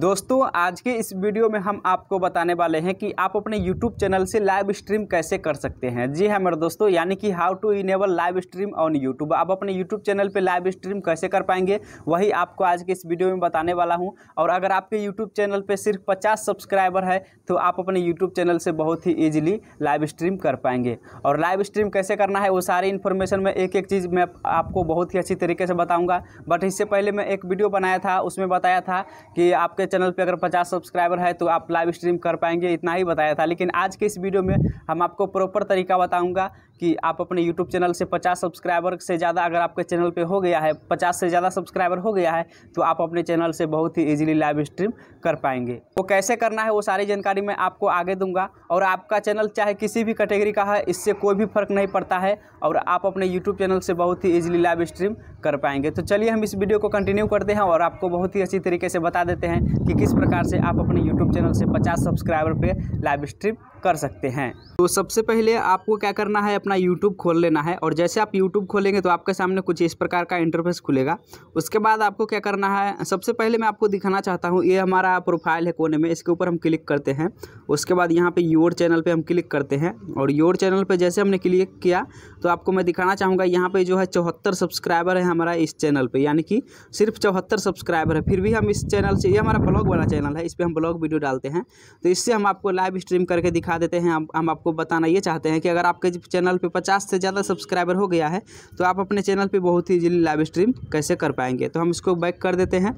दोस्तों आज के इस वीडियो में हम आपको बताने वाले हैं कि आप अपने YouTube चैनल से लाइव स्ट्रीम कैसे कर सकते हैं जी हाँ मेरे दोस्तों यानी कि how to enable live stream on YouTube आप अपने YouTube चैनल पे लाइव स्ट्रीम कैसे कर पाएंगे वही आपको आज के इस वीडियो में बताने वाला हूँ और अगर आपके यूट्यूब चैनल पर सिर्फ पचास सब्सक्राइबर है तो आप अपने यूट्यूब चैनल से बहुत ही ईजिली लाइव स्ट्रीम कर पाएंगे और लाइव स्ट्रीम कैसे करना है वो सारी इन्फॉर्मेशन में एक एक चीज़ मैं आपको बहुत ही अच्छी तरीके से बताऊँगा बट इससे पहले मैं एक वीडियो बनाया था उसमें बताया था कि आपके सकते हैं चैनल पे अगर 50 सब्सक्राइबर है तो आप लाइव स्ट्रीम कर पाएंगे इतना ही बताया था लेकिन आज के इस वीडियो में हम आपको प्रॉपर तरीका बताऊंगा कि आप अपने यूट्यूब चैनल से 50 सब्सक्राइबर से ज़्यादा अगर आपके चैनल पे हो गया है 50 से ज़्यादा सब्सक्राइबर हो गया है तो आप अपने चैनल से बहुत ही ईजिली लाइव स्ट्रीम कर पाएंगे वो कैसे करना है वो सारी जानकारी मैं आपको आगे दूंगा और आपका चैनल चाहे किसी भी कैटेगरी का है इससे कोई भी फर्क नहीं पड़ता है और आप अपने यूट्यूब चैनल से बहुत ही ईजिली लाइव स्ट्रीम कर पाएंगे तो चलिए हम इस वीडियो को कंटिन्यू करते हैं और आपको बहुत ही अच्छी तरीके से बता देते हैं कि किस प्रकार से आप अपने यूट्यूब चैनल से पचास सब्सक्राइबर पर लाइव स्ट्रीम कर सकते हैं तो सबसे पहले आपको क्या करना है अपना यूट्यूब खोल लेना है और जैसे आप यूट्यूब खोलेंगे तो आपके सामने कुछ इस प्रकार का इंटरफेस खुलेगा उसके बाद आपको क्या करना है सबसे पहले मैं आपको दिखाना चाहता हूँ ये हमारा प्रोफाइल है कोने में इसके ऊपर हम क्लिक करते हैं उसके बाद यहाँ पे योर चैनल पे हम क्लिक करते हैं और योर चैनल पे जैसे हमने क्लिक किया तो आपको मैं दिखाना चाहूँगा यहाँ पे जो है चौहत्तर सब्सक्राइबर हैं हमारा इस चैनल पे यानी कि सिर्फ चौहत्तर सब्सक्राइबर है फिर भी हम इस चैनल से ये हमारा ब्लॉग वाला चैनल है इस पर हम ब्लॉग वीडियो डालते हैं तो इससे हम आपको लाइव स्ट्रीम करके दिखा देते हैं हम, हम आपको बताना ये चाहते हैं कि अगर आपके चैनल पर पचास से ज़्यादा सब्सक्राइबर हो गया है तो आप अपने चैनल पर बहुत ही इजीली लाइव स्ट्रीम कैसे कर पाएंगे तो हम इसको बैक कर देते हैं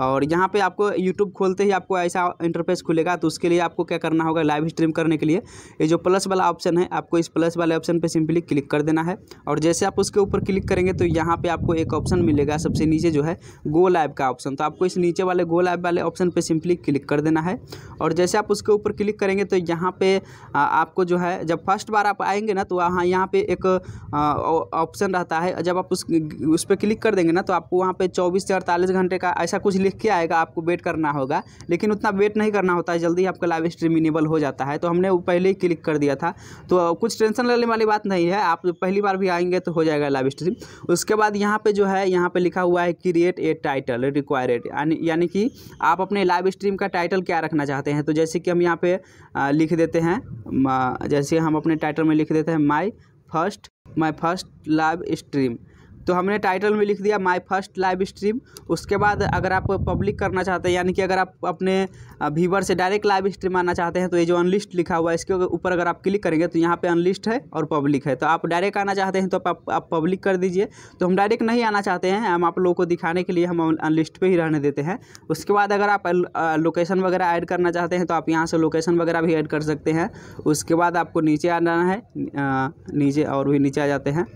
और यहाँ पे आपको यूट्यूब खोलते ही आपको ऐसा इंटरफेस खुलेगा तो उसके लिए आपको क्या करना होगा लाइव स्ट्रीम करने के लिए ये जो प्लस वाला ऑप्शन है आपको इस प्लस वाले ऑप्शन पे सिंपली क्लिक कर देना है और जैसे आप उसके ऊपर क्लिक करेंगे तो यहाँ पे आपको आपको एक ऑप्शन मिलेगा सबसे नीचे जो है गो लाइव का ऑप्शन तो आपको इस नीचे वाले गो लाइव वाले ऑप्शन पर सिंपली क्लिक कर देना है और जैसे आप उसके ऊपर क्लिक करेंगे तो यहाँ पर आपको जो है जब फर्स्ट बार आप आएंगे ना तो वहाँ यहाँ पर एक ऑप्शन रहता है जब आप उस उस पर क्लिक कर देंगे ना तो आपको वहाँ पर चौबीस से अड़तालीस घंटे का ऐसा कुछ लिख के आएगा आपको वेट करना होगा लेकिन उतना वेट नहीं करना होता है जल्दी आपका लाइव स्ट्रीम इनेबल हो जाता है तो हमने पहले ही क्लिक कर दिया था तो कुछ टेंशन लेने वाली बात नहीं है आप पहली बार भी आएंगे तो हो जाएगा लाइव स्ट्रीम उसके बाद यहाँ यहाँ पे जो है यहाँ पे लिखा हुआ है क्रिएट ए टाइटल रिक्वायरेड यानी कि आप अपने लाइव स्ट्रीम का टाइटल क्या रखना चाहते हैं तो जैसे कि हम यहाँ पे लिख देते हैं जैसे हम अपने टाइटल में लिख देते हैं my first my first live stream तो हमने टाइटल में लिख दिया माय फर्स्ट लाइव स्ट्रीम उसके बाद अगर आप पब्लिक करना चाहते हैं यानी कि अगर आप अपने व्यूवर से डायरेक्ट लाइव स्ट्रीम आना चाहते हैं तो ये जो अनलिस्ट लिखा हुआ है इसके ऊपर अगर आप क्लिक करेंगे तो यहाँ पे अनलिस्ट है और पब्लिक है तो आप डायरेक्ट आना चाहते हैं तो आप, आप पब्लिक कर दीजिए तो हम डायरेक्ट नहीं आना चाहते हैं हम आप लोगों को दिखाने के लिए हम अनलिस्ट पर ही रहने देते हैं उसके बाद अगर आप लोकेशन वगैरह ऐड करना चाहते हैं तो आप यहाँ से लोकेशन वगैरह भी ऐड कर सकते हैं उसके बाद आपको नीचे आना है नीचे और भी नीचे आ जाते हैं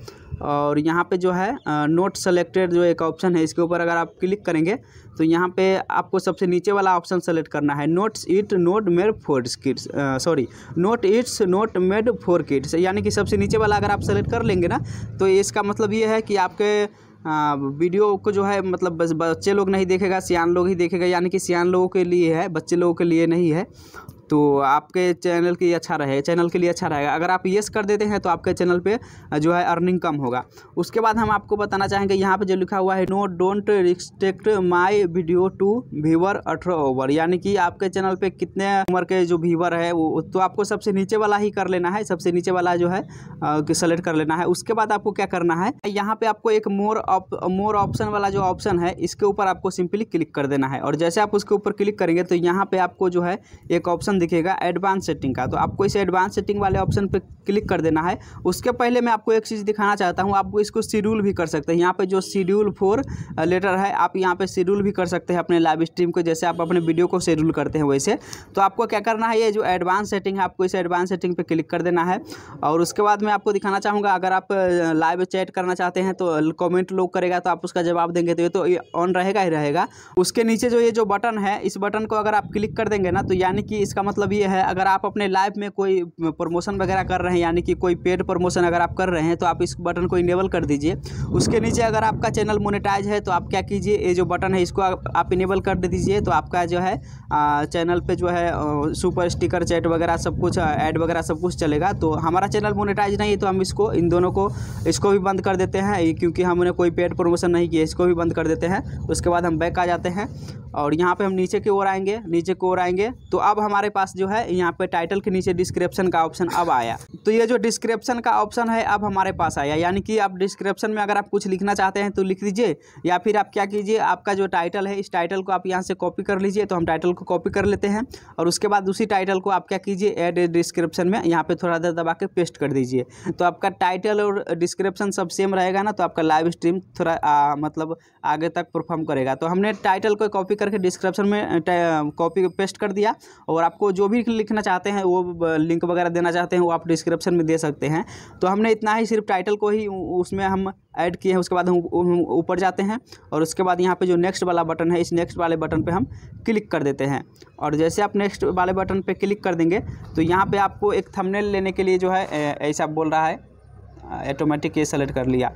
और यहाँ पे जो है नोट सेलेक्टेड जो एक ऑप्शन है इसके ऊपर अगर आप क्लिक करेंगे तो यहाँ पे आपको सबसे नीचे वाला ऑप्शन सेलेक्ट करना है notes it not made for kids sorry not it's not made for kids यानी कि सबसे नीचे वाला अगर आप सेलेक्ट कर लेंगे ना तो इसका मतलब ये है कि आपके आ, वीडियो को जो है मतलब बस बच्चे लोग नहीं देखेगा सियान लोग ही देखेगा यानी कि सियान लोगों के लिए है बच्चे लोगों के लिए नहीं है तो आपके चैनल के लिए अच्छा रहे चैनल के लिए अच्छा रहेगा अगर आप येस कर देते हैं तो आपके चैनल पे जो है अर्निंग कम होगा उसके बाद हम आपको बताना चाहेंगे यहाँ पे जो लिखा हुआ है no don't restrict my video to viewer अठारह ओवर यानी कि आपके चैनल पे कितने उम्र के जो व्यूवर है वो तो आपको सबसे नीचे वाला ही कर लेना है सबसे नीचे वाला जो है सेलेक्ट कर लेना है उसके बाद आपको क्या करना है यहाँ पर आपको एक मोर मोर ऑप्शन वाला जो ऑप्शन है इसके ऊपर आपको सिंपली क्लिक कर देना है और जैसे आप उसके ऊपर क्लिक करेंगे तो यहाँ पर आपको जो है एक ऑप्शन ऑप्शन दिखेगा एडवांस सेटिंग का तो आपको इस एडवांस सेटिंग वाले ऑप्शन पर क्लिक कर देना है उसके पहले मैं आपको एक चीज़ दिखाना चाहता हूँ आप इसको शेड्यूल भी कर सकते हैं यहाँ पे जो शेड्यूल फोर लेटर है आप यहाँ पे शेड्यूल भी कर सकते हैं अपने लाइव स्ट्रीम को जैसे आप अपने वीडियो को शेड्यूल करते हैं वैसे तो आपको क्या करना है ये जो एडवांस सेटिंग है आपको इस एडवांस सेटिंग पर क्लिक कर देना है और उसके बाद मैं आपको दिखाना चाहूँगा अगर आप लाइव चैट करना चाहते हैं तो कॉमेंट लोग करेगा तो आप उसका जवाब देंगे तो ये तो ऑन रहेगा ही रहेगा उसके नीचे जो ये जो बटन है इस बटन को अगर आप क्लिक कर देंगे ना तो यानी कि इसका मतलब ये है अगर आप अपने लाइफ में कोई प्रमोशन वगैरह कर रहे हैं यानी कि कोई पेड प्रमोशन अगर आप कर रहे हैं तो आप इस बटन को इनेबल कर दीजिए उसके नीचे अगर आपका चैनल मोनेटाइज है तो आप क्या कीजिए ये जो बटन है इसको आप इनेबल कर दीजिए तो आपका जो है चैनल पर जो है सुपर स्टिकर चैट वगैरह सब कुछ ऐड वगैरह सब कुछ चलेगा तो हमारा चैनल मोनेटाइज नहीं है तो हम इसको इन दोनों को इसको भी बंद कर देते हैं क्योंकि हमने कोई पेड प्रमोशन नहीं किया इसको भी बंद कर देते हैं उसके बाद हम बैक आ जाते हैं और यहाँ पे हम नीचे की ओर आएंगे नीचे की ओर आएंगे तो अब हमारे पास जो है यहाँ पे टाइटल के नीचे डिस्क्रिप्शन का ऑप्शन अब आया तो ये जो डिस्क्रिप्शन का ऑप्शन है अब हमारे पास आया यानी कि आप डिस्क्रिप्शन में अगर आप कुछ लिखना चाहते हैं तो लिख दीजिए या फिर आप क्या कीजिए आपका जो टाइटल है इस टाइटल को आप यहाँ से कॉपी कर लीजिए तो हम टाइटल को कॉपी कर लेते हैं और उसके बाद उसी टाइटल को आप क्या कीजिए एड डिस्क्रिप्शन में यहाँ पर थोड़ा देर दबा के पेस्ट कर दीजिए तो आपका टाइटल और डिस्क्रिप्शन सब सेम रहेगा ना तो आपका लाइव स्ट्रीम थोड़ा मतलब आगे तक परफॉर्म करेगा तो हमने टाइटल को कॉपी करके डिस्क्रिप्शन में कॉपी पेस्ट कर दिया और आपको जो भी लिखना चाहते हैं वो लिंक वगैरह देना चाहते हैं वो आप डिस्क्रिप्शन में दे सकते हैं तो हमने इतना ही सिर्फ टाइटल को ही उसमें हम ऐड किए हैं उसके बाद हम ऊपर जाते हैं और उसके बाद यहाँ पे जो नेक्स्ट वाला बटन है इस नेक्स्ट वाले बटन पे हम क्लिक कर देते हैं और जैसे आप नेक्स्ट वाले बटन पे क्लिक कर देंगे तो यहाँ पे आपको एक थंबनेल लेने के लिए जो है ऐसा बोल रहा है ऑटोमेटिक ये सेलेक्ट कर लिया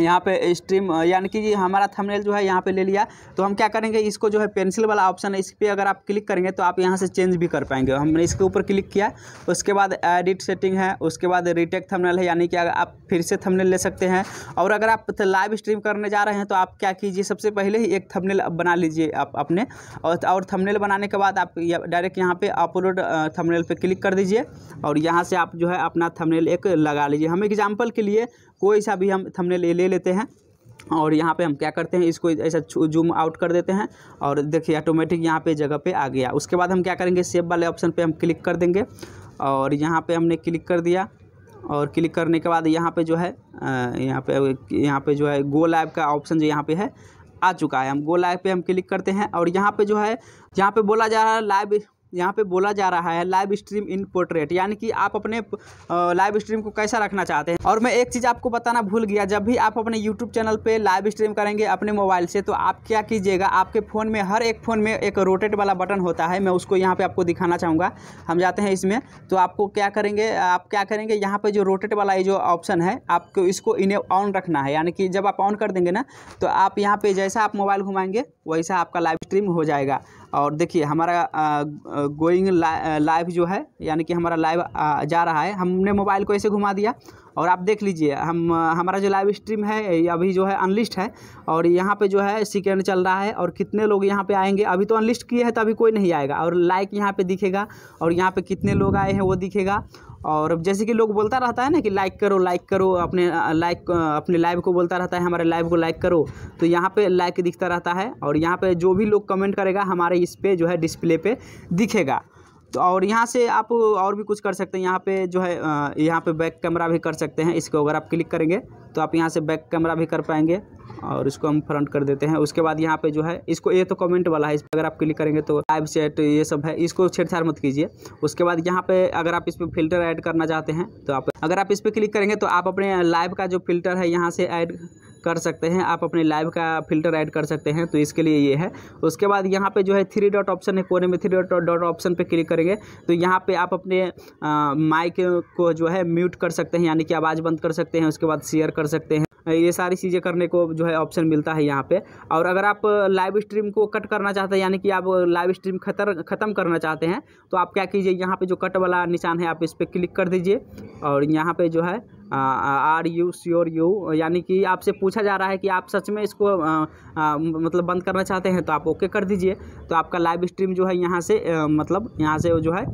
यहाँ पे स्ट्रीम यानी कि हमारा थंबनेल जो है यहाँ पे ले लिया तो हम क्या करेंगे इसको जो है पेंसिल वाला ऑप्शन है इस पर अगर आप क्लिक करेंगे तो आप यहाँ से चेंज भी कर पाएंगे हमने इसके ऊपर क्लिक किया उसके बाद एडिट सेटिंग है उसके बाद रिटेक थंबनेल है यानी कि आप फिर से थंबनेल ले सकते हैं और अगर आप लाइव स्ट्रीम करने जा रहे हैं तो आप क्या कीजिए सबसे पहले ही एक थमनेल बना लीजिए आप अपने और और थमनेल बनाने के बाद आप डायरेक्ट यहाँ पर अपलोड थमनेल पर क्लिक कर दीजिए और यहाँ से आप जो है अपना थमनेल एक लगा लीजिए हम एग्जाम्पल के लिए कोई सा भी हम थमने ले, ले लेते हैं और यहाँ पे हम क्या करते हैं इसको ऐसा जूम आउट कर देते हैं और देखिए ऑटोमेटिक यहाँ पे जगह पे आ गया उसके बाद हम क्या करेंगे सेब वाले ऑप्शन पे हम क्लिक कर देंगे और यहाँ पे हमने क्लिक कर दिया और क्लिक करने के बाद यहाँ पे जो है यहाँ पे यहाँ पे जो है गो लाइव का ऑप्शन जो यहाँ पे है आ चुका है हम गो लाइव पर हम क्लिक करते हैं और यहाँ पर जो है यहाँ पर बोला जा रहा है लाइव यहाँ पे बोला जा रहा है लाइव स्ट्रीम इन पोर्ट्रेट यानी कि आप अपने लाइव स्ट्रीम को कैसा रखना चाहते हैं और मैं एक चीज़ आपको बताना भूल गया जब भी आप अपने यूट्यूब चैनल पे लाइव स्ट्रीम करेंगे अपने मोबाइल से तो आप क्या कीजिएगा आपके फ़ोन में हर एक फ़ोन में एक रोटेट वाला बटन होता है मैं उसको यहाँ पर आपको दिखाना चाहूँगा हम जाते हैं इसमें तो आपको क्या करेंगे आप क्या करेंगे यहाँ पर जो रोटेट वाला ये जो ऑप्शन है आपको इसको इन्हें ऑन रखना है यानी कि जब आप ऑन कर देंगे ना तो आप यहाँ पर जैसा आप मोबाइल घुमाएंगे वैसा आपका लाइव स्ट्रीम हो जाएगा और देखिए हमारा गोइंग लाइव जो है यानी कि हमारा लाइव जा रहा है हमने मोबाइल को ऐसे घुमा दिया और आप देख लीजिए हम हमारा जो लाइव स्ट्रीम है अभी जो है अनलिस्ट है और यहाँ पे जो है सिकेंड चल रहा है और कितने लोग यहाँ पे आएंगे अभी तो अनलिस्ट किए हैं तो अभी कोई नहीं आएगा और लाइक यहाँ पे दिखेगा और यहाँ पे कितने लोग आए हैं वो दिखेगा और जैसे कि लोग बोलता रहता है ना कि लाइक करो लाइक करो अपने लाइक अपने लाइव को बोलता रहता है हमारे लाइव को लाइक करो तो यहाँ पे लाइक दिखता रहता है और यहाँ पे जो भी लोग कमेंट करेगा हमारे इस पर जो है डिस्प्ले पे दिखेगा तो और यहाँ से आप और भी कुछ कर सकते हैं यहाँ पे जो है यहाँ पे बैक कैमरा भी कर सकते हैं इसको अगर आप क्लिक करेंगे तो आप यहाँ से बैक कैमरा भी कर पाएंगे और इसको हम फ्रंट कर देते हैं उसके बाद यहाँ पे जो है इसको ये तो कमेंट वाला है इस पर अगर आप क्लिक करेंगे तो टाइप सेट ये सब है इसको छेड़छाड़ मत कीजिए उसके बाद यहाँ पे अगर आप इस पर फिल्टर ऐड करना चाहते हैं तो आप अगर आप इस पर क्लिक करेंगे तो आप अपने लाइव का जो फिल्टर है यहाँ से ऐड कर सकते हैं आप अपने लाइव का फिल्टर ऐड कर सकते हैं तो इसके लिए ये है उसके बाद यहाँ पे जो है थ्री डॉट ऑप्शन है कोने में थ्री डॉट डॉट ऑप्शन पे क्लिक करेंगे तो यहाँ पे आप अपने माइक को जो है म्यूट कर सकते हैं यानी कि आवाज़ बंद कर सकते हैं उसके बाद शेयर कर सकते हैं ये सारी चीज़ें करने को जो है ऑप्शन मिलता है यहाँ पे और अगर आप लाइव स्ट्रीम को कट करना चाहते हैं यानी कि आप लाइव स्ट्रीम खतर ख़त्म करना चाहते हैं तो आप क्या कीजिए यहाँ पे जो कट वाला निशान है आप इस पर क्लिक कर दीजिए और यहाँ पे जो है आर यू श्योर यू यानी कि आपसे पूछा जा रहा है कि आप सच में इसको आ, आ, मतलब बंद करना चाहते हैं तो आप ओके कर दीजिए तो आपका लाइव स्ट्रीम जो है यहाँ से आ, मतलब यहाँ से जो है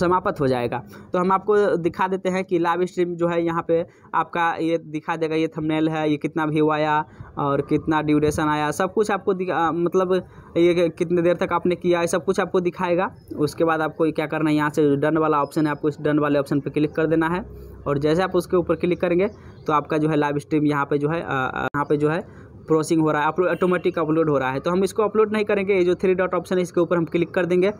समाप्त हो जाएगा तो हम आपको दिखा देते हैं कि लाइव स्ट्रीम जो है यहाँ पे आपका ये दिखा देगा ये थंबनेल है ये कितना व्यू आया और कितना ड्यूरेशन आया सब कुछ आपको दिखा मतलब ये कितने देर तक आपने किया है सब कुछ आपको दिखाएगा उसके बाद आपको क्या करना है यहाँ से डन वाला ऑप्शन है आपको इस डन वाले ऑप्शन पर क्लिक कर देना है और जैसे आप उसके ऊपर क्लिक करेंगे तो आपका जो है लाइव स्ट्रीम यहाँ पर जो है यहाँ पर जो है प्रोसिंग हो रहा है ऑटोमेटिक अपलोड हो रहा है तो हम इसको अपलोड नहीं करेंगे ये जो थ्री डॉट ऑप्शन है इसके ऊपर हम क्लिक कर देंगे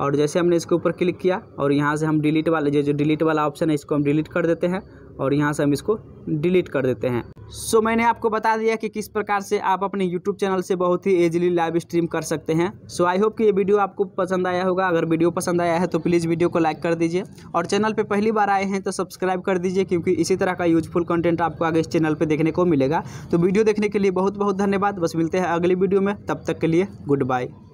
और जैसे हमने इसके ऊपर क्लिक किया और यहाँ से हम डिलीट वाले जो जो डिलीट वाला ऑप्शन है इसको हम डिलीट कर देते हैं और यहाँ से हम इसको डिलीट कर देते हैं सो so, मैंने आपको बता दिया कि किस प्रकार से आप अपने YouTube चैनल से बहुत ही ईजिली लाइव स्ट्रीम कर सकते हैं सो आई होप कि ये वीडियो आपको पसंद आया होगा अगर वीडियो पसंद आया है तो प्लीज़ वीडियो को लाइक कर दीजिए और चैनल पे पहली बार आए हैं तो सब्सक्राइब कर दीजिए क्योंकि इसी तरह का यूजफुल कंटेंट आपको आगे इस चैनल पर देखने को मिलेगा तो वीडियो देखने के लिए बहुत बहुत धन्यवाद बस मिलते हैं अगली वीडियो में तब तक के लिए गुड बाय